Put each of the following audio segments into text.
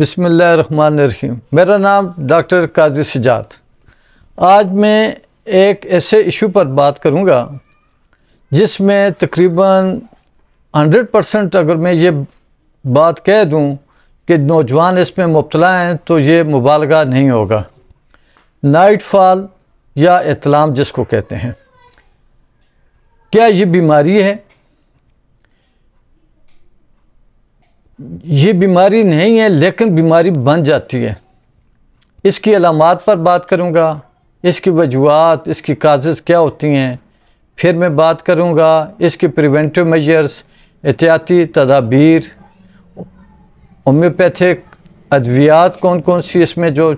रही मेरा नाम डॉक्टर काजी सजात आज मैं एक ऐसे इशू पर बात करूंगा जिसमें तकरीबन 100 परसेंट अगर मैं ये बात कह दूं कि नौजवान इसमें मुबतला हैं तो ये मुबालगा नहीं होगा नाइट फॉल या इतलाम जिसको कहते हैं क्या ये बीमारी है ये बीमारी नहीं है लेकिन बीमारी बन जाती है इसकी अलामत पर बात करूँगा इसकी वजूहत इसकी काजेज़ क्या होती हैं फिर मैं बात करूँगा इसके प्रिवेंटिव मेजर्स एहतियाती तदाबीर होम्योपैथिक अद्वियात कौन कौन सी इसमें जो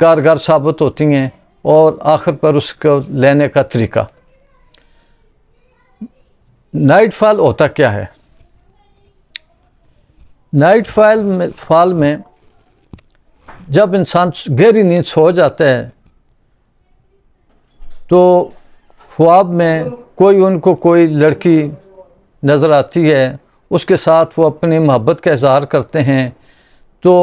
कारगर साबित होती हैं और आखिर पर उसको लेने का तरीका नाइट फॉल होता क्या है नाइट फाइल में फॉल में जब इंसान गहरी नींद सो जाता है तो ख्वाब में कोई उनको कोई लड़की नज़र आती है उसके साथ वो अपनी मोहब्बत का इजहार करते हैं तो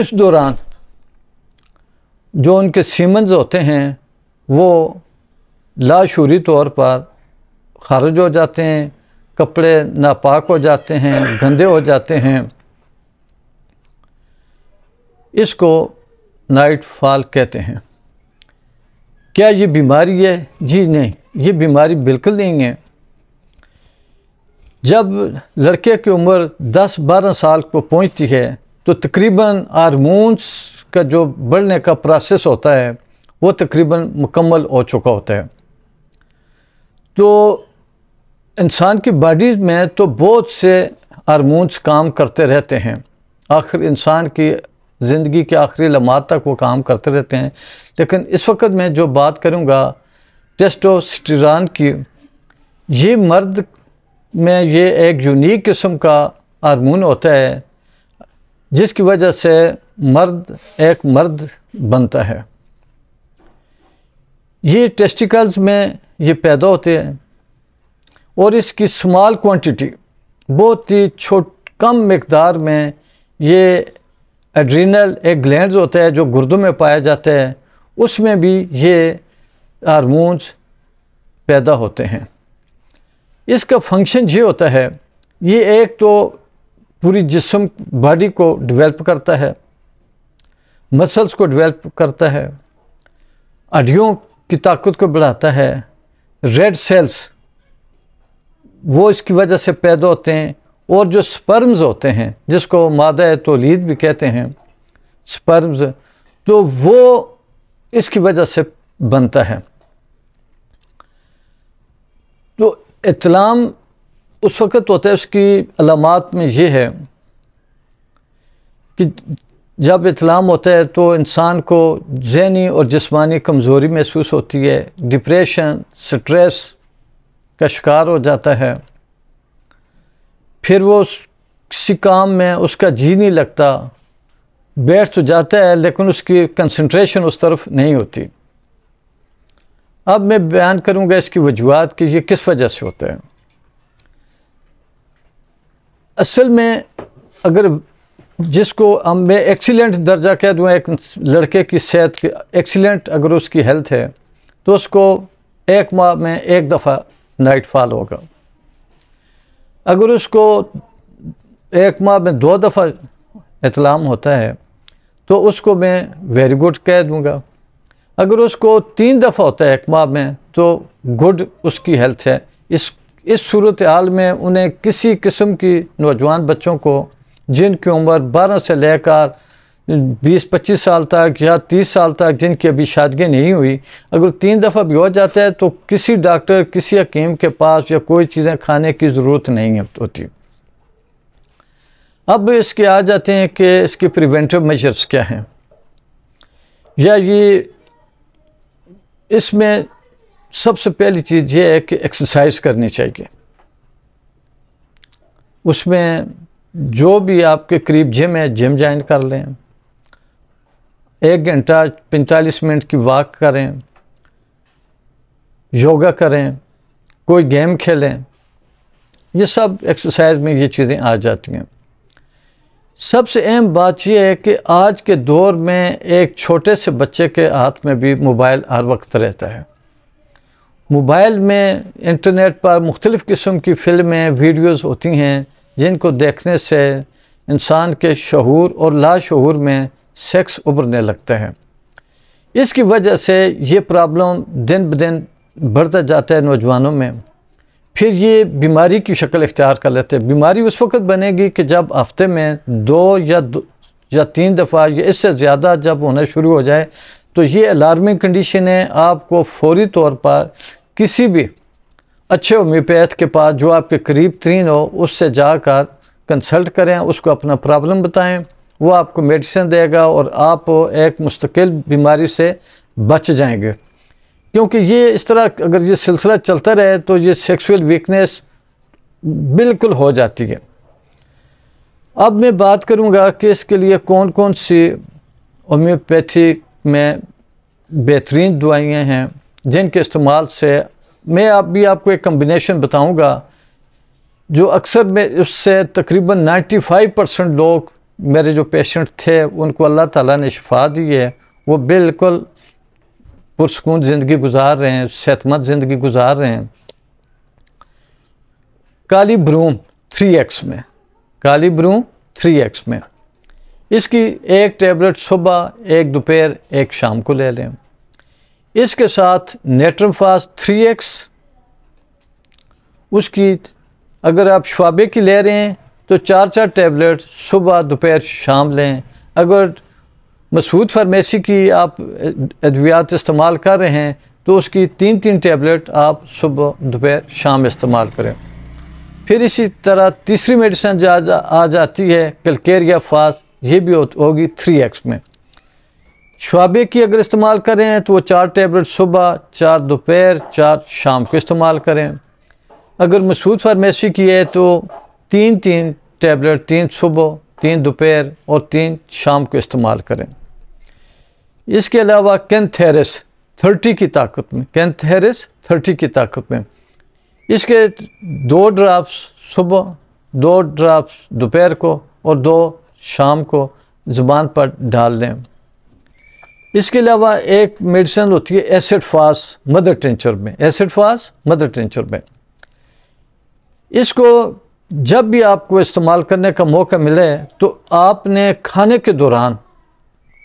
इस दौरान जो उनके सीमंस होते हैं वो लाशूरी तौर पर खारिज हो जाते हैं कपड़े नापाक हो जाते हैं गंदे हो जाते हैं इसको नाइट फॉल कहते हैं क्या ये बीमारी है जी नहीं ये बीमारी बिल्कुल नहीं है जब लड़के की उम्र 10-12 साल को पहुंचती है तो तकरीबन हारमोन्स का जो बढ़ने का प्रोसेस होता है वो तकरीबन मुकम्मल हो चुका होता है तो इंसान की बॉडी में तो बहुत से हारमोन्स काम करते रहते हैं आखिर इंसान की ज़िंदगी के आखिरी लम्हा तक वो काम करते रहते हैं लेकिन इस वक्त मैं जो बात करूँगा टेस्टोस्टिरान की ये मर्द में ये एक यूनिक किस्म का हारमोन होता है जिसकी वजह से मर्द एक मर्द बनता है ये टेस्टिकल्स में ये पैदा होते हैं और इसकी स्माल क्वांटिटी बहुत ही छोट कम मकदार में ये एड्रीनल एक ग्लैंड होता है जो गुर्दों में पाया जाता है उसमें भी ये हारमोन्स पैदा होते हैं इसका फंक्शन ये होता है ये एक तो पूरी जिसम बॉडी को डेवलप करता है मसल्स को डेवलप करता है हड्डियों की ताकत को बढ़ाता है रेड सेल्स वो इसकी वजह से पैदा होते हैं और जो स्पर्म्स होते हैं जिसको मादा तोलीद भी कहते हैं स्पर्म्स तो वो इसकी वजह से बनता है तो इतलाम उस वक़्त होता है उसकी अलामत में ये है कि जब इतलाम होता है तो इंसान को जहनी और जिस्मानी कमज़ोरी महसूस होती है डिप्रेशन स्ट्रेस का शिकार हो जाता है फिर वो किसी काम में उसका जी नहीं लगता बैठ तो जाता है लेकिन उसकी कंसंट्रेशन उस तरफ नहीं होती अब मैं बयान करूंगा इसकी वजूहत कि ये किस वजह से होता है असल में अगर जिसको हम मैं एक्सीलेंट दर्जा कह दूँ एक लड़के की सेहत की एक्सीलेंट अगर उसकी हेल्थ है तो उसको एक माह में एक दफ़ा नाइटफॉल होगा अगर उसको एक माह में दो दफ़ा इतलाम होता है तो उसको मैं वेरी गुड कह दूँगा अगर उसको तीन दफ़ा होता है एक माह में तो गुड उसकी हेल्थ है इस इस सूरत हाल में उन्हें किसी किस्म की नौजवान बच्चों को जिनकी उम्र 12 से लेकर बीस पच्चीस साल तक या तीस साल तक जिनकी अभी शादगी नहीं हुई अगर तीन दफ़ा भी हो जाता है तो किसी डॉक्टर किसी हकीम के पास या कोई चीज़ें खाने की ज़रूरत नहीं होती अब इसके आ जाते हैं कि इसके प्रिवेंटिव मेजर्स क्या हैं या ये इसमें सबसे पहली चीज़ ये है कि एक्सरसाइज करनी चाहिए उसमें जो भी आपके करीब जिम है जिम ज्वाइन कर लें एक घंटा पैंतालीस मिनट की वॉक करें योगा करें कोई गेम खेलें ये सब एक्सरसाइज में ये चीज़ें आ जाती हैं सबसे अहम बात यह है कि आज के दौर में एक छोटे से बच्चे के हाथ में भी मोबाइल हर वक्त रहता है मोबाइल में इंटरनेट पर मुख्तलिफ़ किस्म की फ़िल्में वीडियोस होती हैं जिनको देखने से इंसान के शहूर और लाशहूर में सेक्स उभरने लगते हैं इसकी वजह से ये प्रॉब्लम दिन ब दिन बढ़ता जाता है नौजवानों में फिर ये बीमारी की शक्ल इख्तियार कर लेते हैं बीमारी उस वक्त बनेगी कि जब हफ्ते में दो या दो या तीन दफ़ा या इससे ज़्यादा जब होना शुरू हो जाए तो ये अलार्मिंग कंडीशन है आपको फौरी तौर पर किसी भी अच्छे होम्योपैथ के पास जो आपके करीब तरीन हो उससे जाकर कंसल्ट करें उसको अपना प्रॉब्लम बताएं वो आपको मेडिसिन देगा और आप एक मुस्तकिल बीमारी से बच जाएंगे क्योंकि ये इस तरह अगर ये सिलसिला चलता रहे तो ये सेक्सुअल वीकनेस बिल्कुल हो जाती है अब मैं बात करूंगा कि इसके लिए कौन कौन सी होम्योपैथी में बेहतरीन दवाइयाँ हैं जिनके इस्तेमाल से मैं आप भी आपको एक कम्बिनेशन बताऊंगा जो अक्सर में उससे तकरीबन 95 परसेंट लोग मेरे जो पेशेंट थे उनको अल्लाह ताला ने शफा दी है वो बिल्कुल पुरसकून ज़िंदगी गुजार रहे हैं सेहतमंद ज़िंदगी गुजार रहे हैं काली ब्रूम थ्री एक्स में काली ब्रूम थ्री एक्स में इसकी एक टेबलेट सुबह एक दोपहर एक शाम को ले लें इसके साथ नेट्रम फास्ट थ्री एक्स उसकी अगर आप शुबे की ले रहे हैं तो चार चार टैबलेट सुबह दोपहर शाम लें अगर मसूद फार्मेसी की आप अद्वियात इस्तेमाल कर रहे हैं तो उसकी तीन तीन टैबलेट आप सुबह दोपहर शाम इस्तेमाल करें फिर इसी तरह तीसरी मेडिसिन जा, जा, आ जाती है कलकेरिया फास ये भी होगी थ्री एक्स में शुबे की अगर इस्तेमाल करें तो वो चार टैबलेट सुबह चार दोपहर चार शाम को इस्तेमाल करें अगर मसूद फार्मेसी की है तो तीन तीन टैबलेट तीन सुबह तीन दोपहर और तीन शाम को इस्तेमाल करें इसके अलावा कैंथेरिस थर्टी की ताकत में कैंथेरिस थर्टी की ताकत में इसके दो ड्राफ्ट सुबह दो ड्राफ्ट दोपहर को और दो शाम को ज़ुबान पर डाल लें इसके अलावा एक मेडिसिन होती है एसिड फास मदर टेंचर में एसिड फास मदर टेंचर में इसको जब भी आपको इस्तेमाल करने का मौका मिले तो आपने खाने के दौरान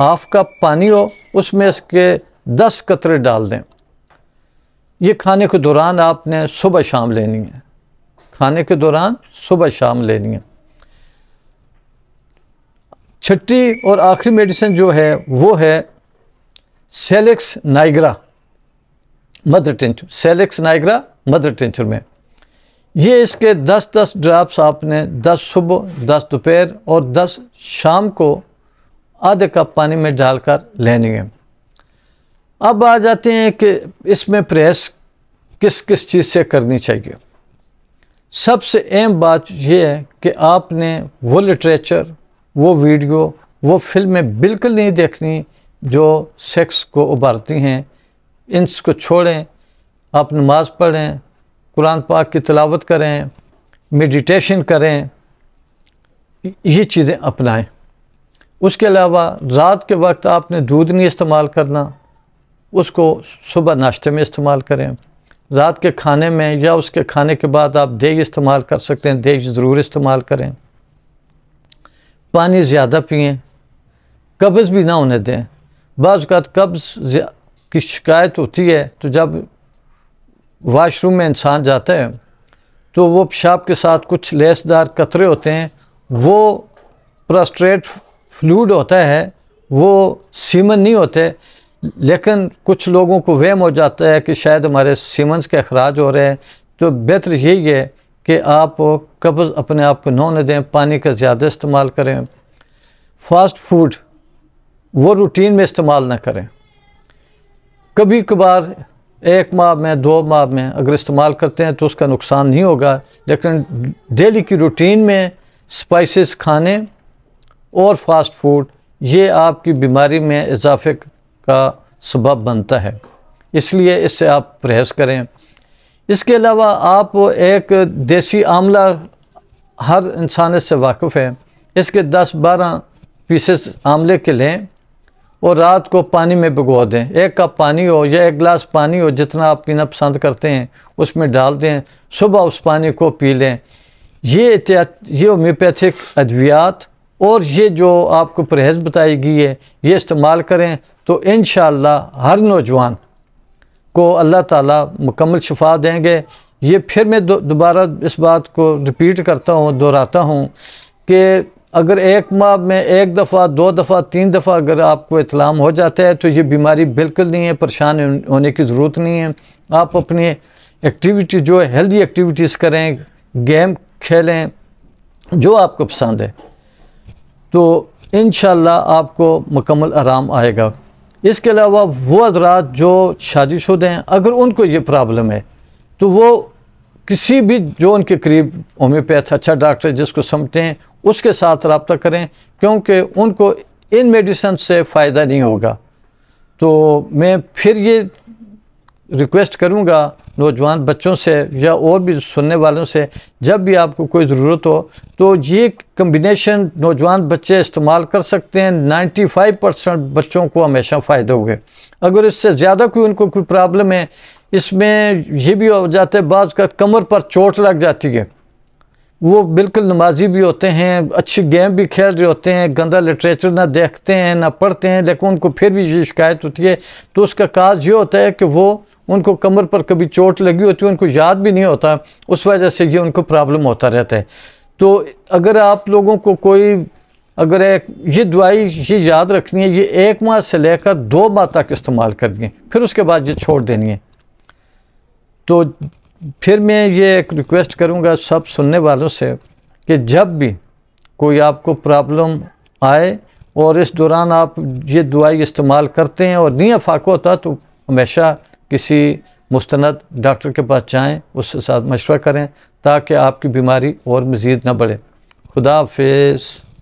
हाफ कप पानी हो उसमें इसके दस कतरे डाल दें ये खाने के दौरान आपने सुबह शाम लेनी है खाने के दौरान सुबह शाम लेनी है छठी और आखिरी मेडिसिन जो है वो है Salix nigra mother tincture Salix nigra mother tincture में ये इसके दस दस ड्राप्स आपने दस सुबह दस दोपहर और दस शाम को आधे कप पानी में डालकर है अब आ जाते हैं कि इसमें प्रेस किस किस चीज़ से करनी चाहिए सबसे अहम बात यह है कि आपने वो लिटरेचर वो वीडियो वो फिल्में बिल्कुल नहीं देखनी जो सेक्स को उभारती हैं इनको छोड़ें आप नमाज़ पढ़ें कुरान पाक की तलावत करें मेडिटेशन करें ये चीज़ें अपनाएं उसके अलावा रात के वक्त आपने दूध नहीं इस्तेमाल करना उसको सुबह नाश्ते में इस्तेमाल करें रात के खाने में या उसके खाने के बाद आप देह इस्तेमाल कर सकते हैं देह ज़रूर इस्तेमाल करें पानी ज़्यादा पिए कब्ज़ भी ना होने दें बाज़ात कब्ज़ की शिकायत होती है तो जब वाशरूम में इंसान जाता है तो वो पेशाब के साथ कुछ लेसदार कतरे होते हैं वो प्रस्ट्रेट फ्लूड होता है वो सीमन नहीं होते लेकिन कुछ लोगों को वहम हो जाता है कि शायद हमारे सीमंस के अखराज हो रहे हैं तो बेहतर यही है कि आप कब्ज़ अपने आप को न दें पानी का ज़्यादा इस्तेमाल करें फास्ट फूड वो रूटीन में इस्तेमाल ना करें कभी कभार एक माह में दो माह में अगर इस्तेमाल करते हैं तो उसका नुकसान नहीं होगा लेकिन डेली की रूटीन में स्पाइसेस खाने और फास्ट फूड ये आपकी बीमारी में इजाफे का सबब बनता है इसलिए इससे आप परहेज़ करें इसके अलावा आप एक देसी आमला हर इंसान से वाकफ़ है इसके 10-12 पीसेस आमले के लें और रात को पानी में भिगो दें एक कप पानी हो या एक गिलास पानी हो जितना आप पीना पसंद करते हैं उसमें डाल दें सुबह उस पानी को पी लें ये ये होम्योपैथिक अद्वियात और ये जो आपको परहेज़ बताई गई है ये इस्तेमाल करें तो इन हर नौजवान को अल्लाह ताला मुकम्मल शफा देंगे ये फिर मैं दोबारा इस बात को रिपीट करता हूँ दोहराता हूँ कि अगर एक माह में एक दफ़ा दो दफ़ा तीन दफ़ा अगर आपको इतलाम हो जाता है तो ये बीमारी बिल्कुल नहीं है परेशान होने की ज़रूरत नहीं है आप अपनी एक्टिविटी जो है हेल्दी एक्टिविटीज़ करें गेम खेलें जो आपको पसंद है तो इन आपको मुकम्मल आराम आएगा इसके अलावा वो हजरात जो शादीशुद हैं अगर उनको ये प्रॉब्लम है तो वो किसी भी जो उनके करीब होम्योपैथ अच्छा डॉक्टर जिसको समझते हैं उसके साथ रबता करें क्योंकि उनको इन मेडिसन से फ़ायदा नहीं होगा तो मैं फिर ये रिक्वेस्ट करूँगा नौजवान बच्चों से या और भी सुनने वालों से जब भी आपको कोई ज़रूरत हो तो ये कम्बिनेशन नौजवान बच्चे इस्तेमाल कर सकते हैं 95 परसेंट बच्चों को हमेशा फ़ायदा होगा अगर इससे ज़्यादा कोई उनको कोई प्रॉब्लम है इसमें ये भी हो जाता है बाज़ का कमर पर चोट लग जाती है वो बिल्कुल नमाजी भी होते हैं अच्छी गेम भी खेल रहे होते हैं गंदा लिटरेचर ना देखते हैं ना पढ़ते हैं लेकिन उनको फिर भी ये शिकायत होती है तो उसका काज ये होता है कि वो उनको कमर पर कभी चोट लगी होती है उनको याद भी नहीं होता उस वजह से ये उनको प्रॉब्लम होता रहता है तो अगर आप लोगों को कोई अगर एक ये दवाई ये याद रखनी है ये एक माह से लेकर दो माह तक इस्तेमाल करनी है फिर उसके बाद ये छोड़ देनी है तो फिर मैं ये एक रिक्वेस्ट करूँगा सब सुनने वालों से कि जब भी कोई आपको प्रॉब्लम आए और इस दौरान आप ये दुआई इस्तेमाल करते हैं और नहीं अफाक होता तो हमेशा किसी मुस्ंद डॉक्टर के पास जाएँ उसके साथ मशवरा करें ताकि आपकी बीमारी और मज़ीद ना बढ़े खुदा हाफिज़